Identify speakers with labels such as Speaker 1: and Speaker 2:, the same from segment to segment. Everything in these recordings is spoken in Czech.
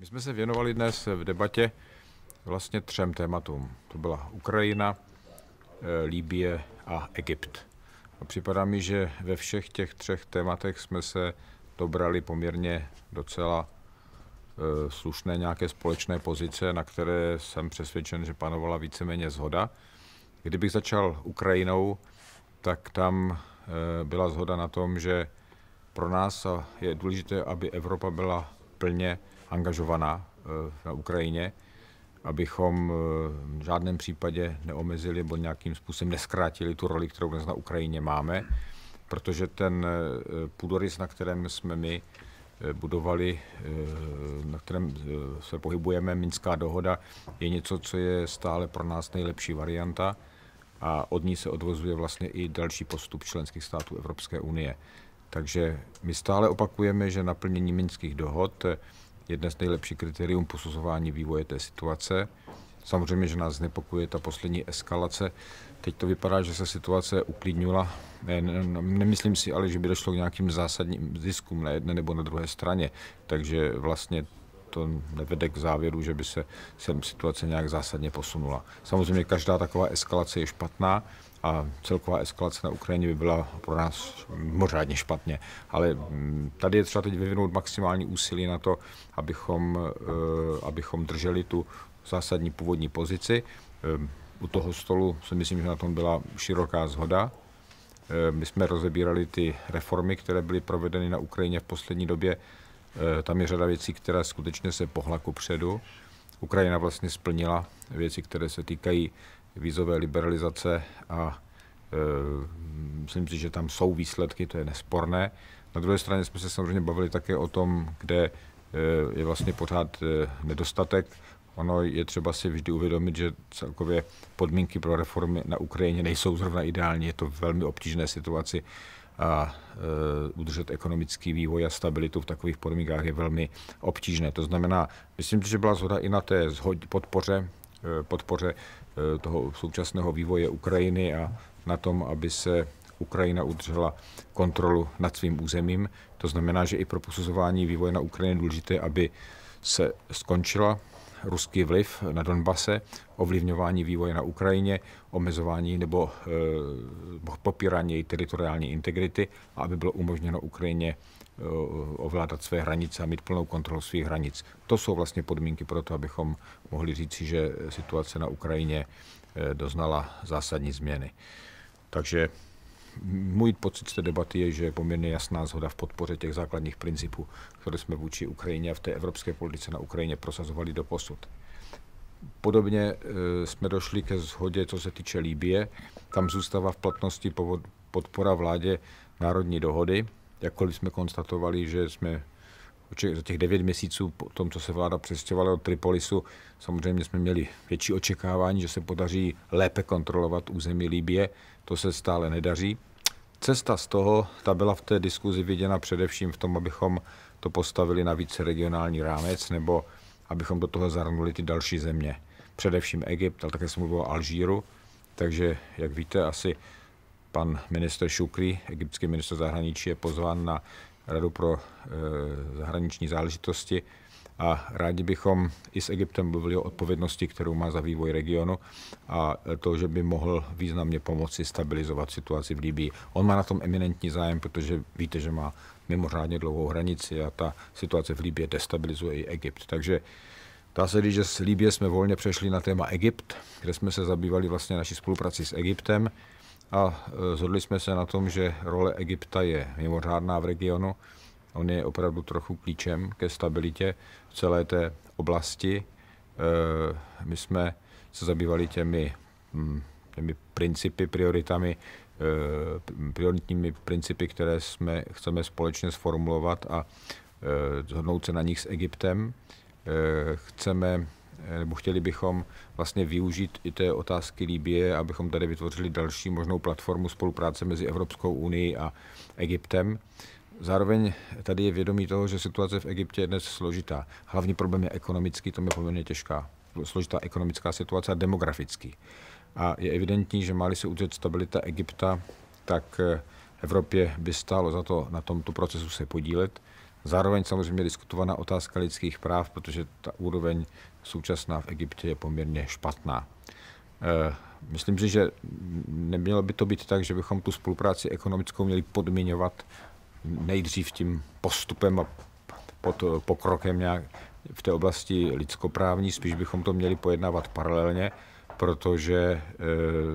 Speaker 1: My jsme se věnovali dnes v debatě vlastně třem tématům. To byla Ukrajina, eh, Líbie a Egypt. A připadá mi, že ve všech těch třech tématech jsme se dobrali poměrně docela eh, slušné nějaké společné pozice, na které jsem přesvědčen, že panovala víceméně zhoda. Kdybych začal Ukrajinou, tak tam eh, byla zhoda na tom, že pro nás je důležité, aby Evropa byla plně angažovaná eh, na Ukrajině, abychom eh, v žádném případě neomezili nebo nějakým způsobem neskrátili tu roli, kterou dnes na Ukrajině máme, protože ten eh, půdorys, na kterém jsme my budovali, na kterém se pohybujeme, Minská dohoda, je něco, co je stále pro nás nejlepší varianta a od ní se odvozuje vlastně i další postup členských států Evropské unie. Takže my stále opakujeme, že naplnění minských dohod jedné z nejlepších kritérium posuzování vývoje té situace. Samozřejmě, že nás znepokuje ta poslední eskalace. Teď to vypadá, že se situace uklidnila. Nemyslím si ale, že by došlo k nějakým zásadním ziskům na jedné nebo na druhé straně. Takže vlastně to nevede k závěru, že by se sem situace nějak zásadně posunula. Samozřejmě každá taková eskalace je špatná a celková eskalace na Ukrajině by byla pro nás mořádně špatně. Ale mm, tady je třeba teď vyvinout maximální úsilí na to, abychom, eh, abychom drželi tu zásadní původní pozici. Eh, u toho stolu si myslím, že na tom byla široká zhoda. Eh, my jsme rozebírali ty reformy, které byly provedeny na Ukrajině v poslední době Eh, tam je řada věcí, která skutečně se pohla ku předu. Ukrajina vlastně splnila věci, které se týkají vízové liberalizace a eh, myslím si, že tam jsou výsledky, to je nesporné. Na druhé straně jsme se samozřejmě bavili také o tom, kde eh, je vlastně pořád nedostatek. Ono je třeba si vždy uvědomit, že celkově podmínky pro reformy na Ukrajině nejsou zrovna ideální. Je to velmi obtížné situaci a e, udržet ekonomický vývoj a stabilitu v takových podmínkách je velmi obtížné. To znamená, myslím, že byla zhoda i na té podpoře, e, podpoře e, toho současného vývoje Ukrajiny a na tom, aby se Ukrajina udržela kontrolu nad svým územím. To znamená, že i pro posuzování vývoje na Ukrajině je důležité, aby se skončila ruský vliv na Donbase, ovlivňování vývoje na Ukrajině, omezování nebo eh, popírání její teritoriální integrity, aby bylo umožněno Ukrajině eh, ovládat své hranice a mít plnou kontrolu svých hranic. To jsou vlastně podmínky pro to, abychom mohli říci, že situace na Ukrajině eh, doznala zásadní změny. Takže můj pocit z té debaty je, že je poměrně jasná zhoda v podpoře těch základních principů, které jsme vůči Ukrajině a v té evropské politice na Ukrajině prosazovali do posud. Podobně e, jsme došli ke shodě, co se týče Líbie. Tam zůstává v platnosti podpora vládě národní dohody, jakkoliv jsme konstatovali, že jsme za těch devět měsíců po tom, co se vláda přestěhovala do Tripolisu, samozřejmě jsme měli větší očekávání, že se podaří lépe kontrolovat území Libie, to se stále nedaří. Cesta z toho, ta byla v té diskuzi viděna především v tom, abychom to postavili na více regionální rámec, nebo abychom do toho zahrnuli ty další země. Především Egypt, ale také se mluvilo o Alžíru. Takže, jak víte, asi pan minister Šukri, egyptský minister zahraničí, je pozván na Radu pro e, zahraniční záležitosti a rádi bychom i s Egyptem mluvili o odpovědnosti, kterou má za vývoj regionu a to, že by mohl významně pomoci stabilizovat situaci v Libii. On má na tom eminentní zájem, protože víte, že má mimořádně dlouhou hranici a ta situace v Libii destabilizuje i Egypt. Takže Dá se říct, že z Libie jsme volně přešli na téma Egypt, kde jsme se zabývali vlastně naší spolupráci s Egyptem a zhodli e, jsme se na tom, že role Egypta je mimořádná v regionu On je opravdu trochu klíčem ke stabilitě v celé té oblasti. Eh, my jsme se zabývali těmi, hm, těmi principy, prioritami, eh, prioritními principy, které jsme, chceme společně sformulovat a eh, zhodnout se na nich s Egyptem. Chceme nebo chtěli bychom vlastně využít i té otázky Líbie, abychom tady vytvořili další možnou platformu spolupráce mezi Evropskou unii a Egyptem. Zároveň tady je vědomí toho, že situace v Egyptě je dnes složitá. Hlavní problém je ekonomický, to je poměrně těžká. Složitá ekonomická situace a demografický. A je evidentní, že má se udržet stabilita Egypta, tak eh, Evropě by stálo za to na tomto procesu se podílet. Zároveň samozřejmě diskutovaná otázka lidských práv, protože ta úroveň současná v Egyptě je poměrně špatná. Eh, myslím si, že nemělo by to být tak, že bychom tu spolupráci ekonomickou měli podmiňovat nejdřív tím postupem a pod pokrokem nějak v té oblasti lidskoprávní, spíš bychom to měli pojednávat paralelně, protože eh,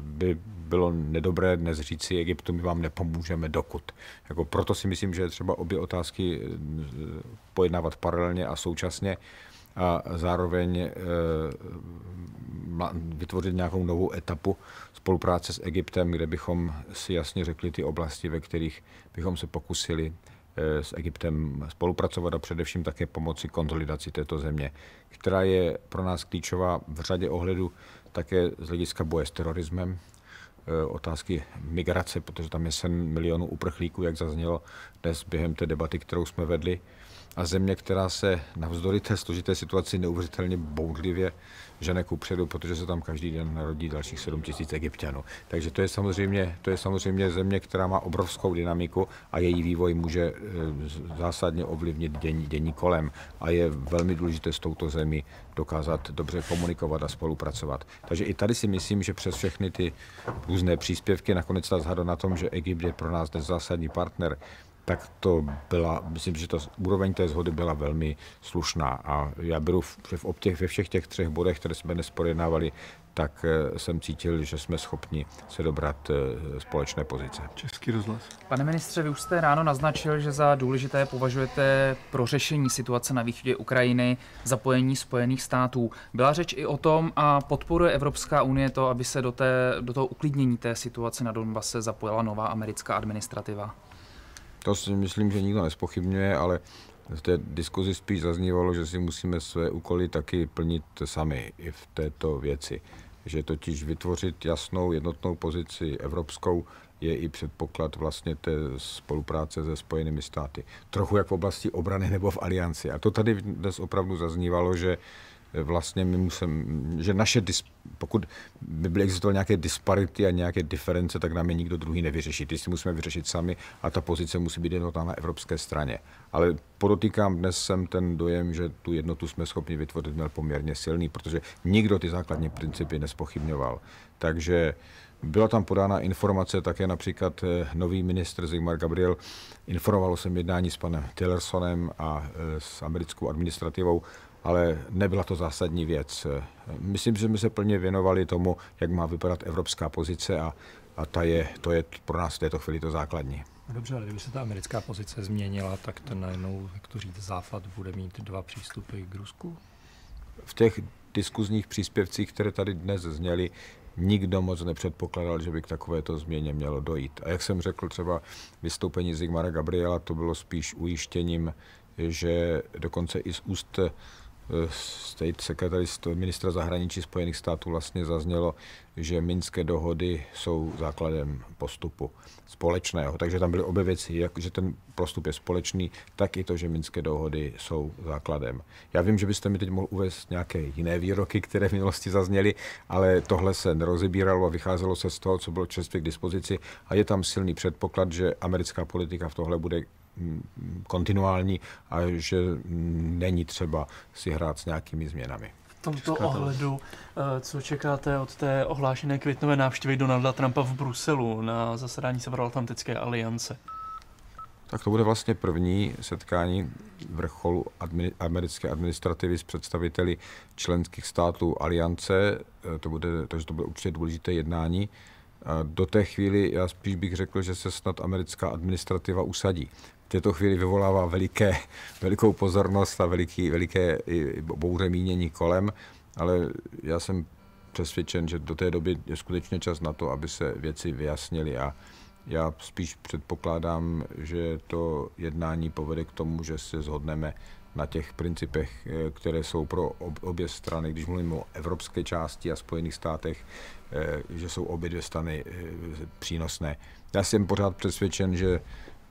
Speaker 1: by bylo nedobré dnes říci Egyptu, my vám nepomůžeme dokud. Jako proto si myslím, že je třeba obě otázky eh, pojednávat paralelně a současně a zároveň eh, vytvořit nějakou novou etapu spolupráce s Egyptem, kde bychom si jasně řekli ty oblasti, ve kterých bychom se pokusili eh, s Egyptem spolupracovat a především také pomoci konsolidaci této země, která je pro nás klíčová v řadě ohledu také z hlediska boje s terorismem, eh, otázky migrace, protože tam je sen milionů uprchlíků, jak zaznělo dnes během té debaty, kterou jsme vedli, a země, která se navzdory té složité situaci neuvěřitelně boudlivě žene kupředu, protože se tam každý den narodí dalších 7 tisíc egyptianů. Takže to je, samozřejmě, to je samozřejmě země, která má obrovskou dynamiku a její vývoj může eh, zásadně ovlivnit dění, dění kolem a je velmi důležité s touto zemí dokázat dobře komunikovat a spolupracovat. Takže i tady si myslím, že přes všechny ty různé příspěvky nakonec ta zhada na tom, že Egypt je pro nás zásadní partner, tak to byla, myslím, že ta úroveň té zhody byla velmi slušná. A já beru, že v obtěch, ve všech těch třech bodech, které jsme dnes porjednávali, tak eh, jsem cítil, že jsme schopni se dobrat eh, společné pozice. Český rozhlas. Pane ministře, vy už jste ráno naznačil, že za důležité považujete pro řešení situace na východě Ukrajiny zapojení Spojených států. Byla řeč i o tom a podporuje Evropská unie to, aby se do, té, do toho uklidnění té situace na Donbase zapojila nová americká administrativa? To si myslím, že nikdo nespochybňuje, ale v té diskuzi spíš zaznívalo, že si musíme své úkoly taky plnit sami i v této věci. Že totiž vytvořit jasnou jednotnou pozici evropskou je i předpoklad vlastně té spolupráce se Spojenými státy. Trochu jak v oblasti obrany nebo v alianci. A to tady dnes opravdu zaznívalo, že vlastně my musím, že naše, dis, pokud by byly existovaly nějaké disparity a nějaké diference, tak nám je nikdo druhý nevyřeší. Ty si musíme vyřešit sami a ta pozice musí být jednotná na evropské straně. Ale podotýkám, dnes jsem ten dojem, že tu jednotu jsme schopni vytvořit, měl poměrně silný, protože nikdo ty základní principy nespochybňoval. Takže byla tam podána informace, také například eh, nový ministr Zygmar Gabriel informoval o svém jednání s panem Tillersonem a eh, s americkou administrativou ale nebyla to zásadní věc. Myslím, že jsme se plně věnovali tomu, jak má vypadat evropská pozice a, a ta je, to je pro nás v této chvíli to základní. No dobře, ale kdyby se ta americká pozice změnila, tak ten najednou, jak to říct, Západ bude mít dva přístupy k Rusku? V těch diskuzních příspěvcích, které tady dnes zněly, nikdo moc nepředpokládal, že by k takovéto změně mělo dojít. A jak jsem řekl, třeba vystoupení Zigmara Gabriela, to bylo spíš ujištěním, že dokonce i z úst Eh, State Secretary ministra zahraničí Spojených států vlastně zaznělo, že minské dohody jsou základem postupu společného. Takže tam byly obě věci, jak, že ten postup je společný, tak i to, že minské dohody jsou základem. Já vím, že byste mi teď mohl uvést nějaké jiné výroky, které v minulosti zazněly, ale tohle se nerozebíralo a vycházelo se z toho, co bylo čerstvě k dispozici a je tam silný předpoklad, že americká politika v tohle bude kontinuální a že není třeba si hrát s nějakými změnami. V tomto ohledu, eh, co čekáte od té ohlášené květnové návštěvy Donalda Trumpa v Bruselu na zasedání Severoatlantické aliance? Tak to bude vlastně první setkání vrcholu admi- americké administrativy s představiteli členských států aliance. Eh, to bude, takže to bude určitě důležité jednání. Eh, do té chvíli já spíš bych řekl, že se snad americká administrativa usadí této chvíli vyvolává veliké, velikou pozornost a veliký, veliké bouře mínění kolem, ale já jsem přesvědčen, že do té doby je skutečně čas na to, aby se věci vyjasnily a já spíš předpokládám, že to jednání povede k tomu, že se zhodneme na těch principech, eh, které jsou pro obě strany, když mluvím o evropské části a Spojených státech, eh, že jsou obě dvě strany eh, přínosné. Já jsem pořád přesvědčen, že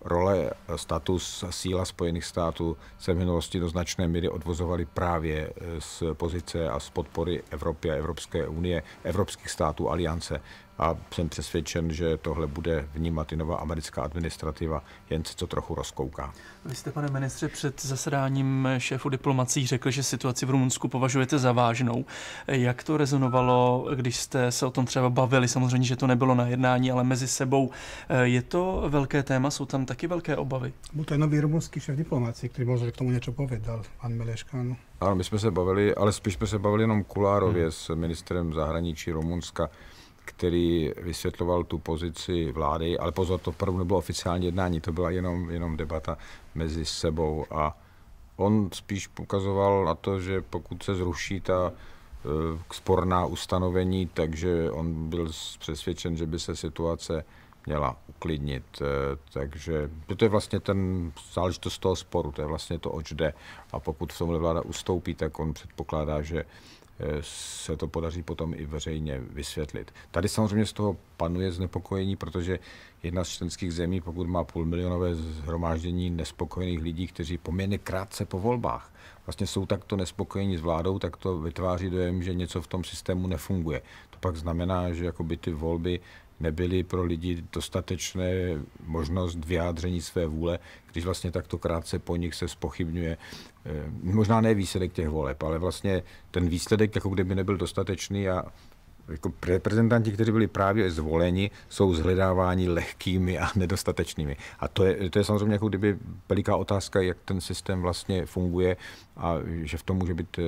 Speaker 1: role, eh, status, síla Spojených států se v minulosti do značné míry odvozovaly právě eh, z pozice a z podpory Evropy a Evropské unie, evropských států aliance a jsem přesvědčen, že tohle bude vnímat i nová americká administrativa, jen se to trochu rozkouká. Vy jste, pane ministře, před zasedáním šéfu diplomací řekl, že situaci v Rumunsku považujete za vážnou. Jak to rezonovalo, když jste se o tom třeba bavili? Samozřejmě, že to nebylo na jednání, ale mezi sebou. Je to velké téma, jsou tam taky velké obavy? Byl to je nový rumunský šéf diplomací, který možná k tomu něco povedal, pan Meleškan. Ano, my jsme se bavili, ale spíš jsme se bavili jenom kulárově hmm. s ministrem zahraničí Rumunska který vysvětloval tu pozici vlády, ale pozor, to opravdu nebylo oficiální jednání, to byla jenom, jenom debata mezi sebou a on spíš ukazoval na to, že pokud se zruší ta e, sporná ustanovení, takže on byl přesvědčen, že by se situace měla uklidnit. E, takže to je vlastně ten záležitost toho sporu, to je vlastně to, oč jde. A pokud v tomhle vláda ustoupí, tak on předpokládá, že se to podaří potom i veřejně vysvětlit. Tady samozřejmě z toho panuje znepokojení, protože jedna z členských zemí, pokud má půlmilionové zhromáždění nespokojených lidí, kteří poměrně krátce po volbách vlastně jsou takto nespokojení s vládou, tak to vytváří dojem, že něco v tom systému nefunguje. To pak znamená, že jakoby ty volby nebyly pro lidi dostatečné možnost vyjádření své vůle, když vlastně takto krátce po nich se spochybňuje Eh, možná ne výsledek těch voleb, ale vlastně ten výsledek, jako kdyby nebyl dostatečný a jako reprezentanti, kteří byli právě zvoleni, jsou zhledáváni lehkými a nedostatečnými. A to je, to je samozřejmě jako kdyby veliká otázka, jak ten systém vlastně funguje a že v tom může být eh,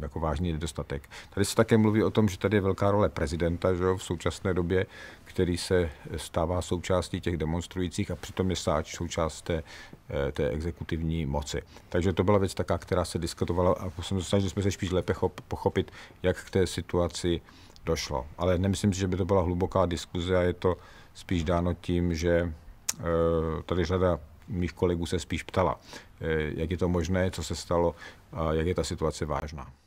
Speaker 1: jako vážný nedostatek. Tady se také mluví o tom, že tady je velká role prezidenta že jo, v současné době, který se stává součástí těch demonstrujících a přitom je sáč součást té, eh, té exekutivní moci. Takže to byla věc taká, která se diskutovala a jsem se snažil jsme se spíš lépe pochopit, jak k té situaci došlo. Ale nemyslím si, že by to byla hluboká diskuze a je to spíš dáno tím, že eh, tady řada mých kolegů se spíš ptala, eh, jak je to možné, co se stalo a jak je ta situace vážná.